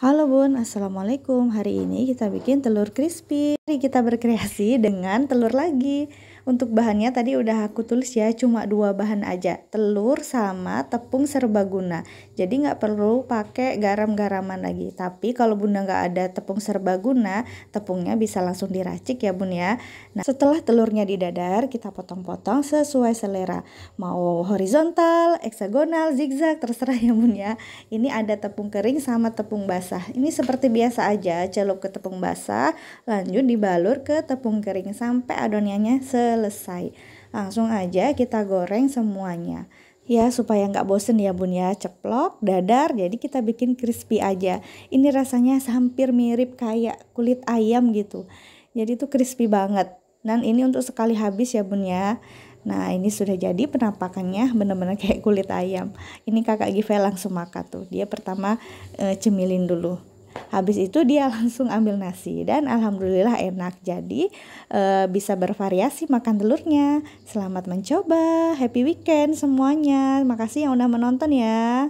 Halo bun, assalamualaikum. Hari ini kita bikin telur crispy. Hari kita berkreasi dengan telur lagi. Untuk bahannya tadi udah aku tulis ya cuma dua bahan aja telur sama tepung serbaguna. Jadi nggak perlu pakai garam-garaman lagi. Tapi kalau bunda nggak ada tepung serbaguna tepungnya bisa langsung diracik ya bun ya. Nah setelah telurnya didadar kita potong-potong sesuai selera. Mau horizontal, heksagonal, zigzag terserah ya bun ya. Ini ada tepung kering sama tepung basah. Ini seperti biasa aja celup ke tepung basah lanjut dibalur ke tepung kering sampai adonannya se selesai. Langsung aja kita goreng semuanya. Ya, supaya nggak bosen ya bun ya, ceplok, dadar, jadi kita bikin crispy aja. Ini rasanya hampir mirip kayak kulit ayam gitu. Jadi itu crispy banget. Dan ini untuk sekali habis ya bun ya. Nah ini sudah jadi penampakannya benar-benar kayak kulit ayam. Ini kakak Give langsung makan tuh. Dia pertama e, cemilin dulu. Habis itu dia langsung ambil nasi dan alhamdulillah enak. Jadi e, bisa bervariasi makan telurnya. Selamat mencoba. Happy weekend semuanya. Makasih yang udah menonton ya.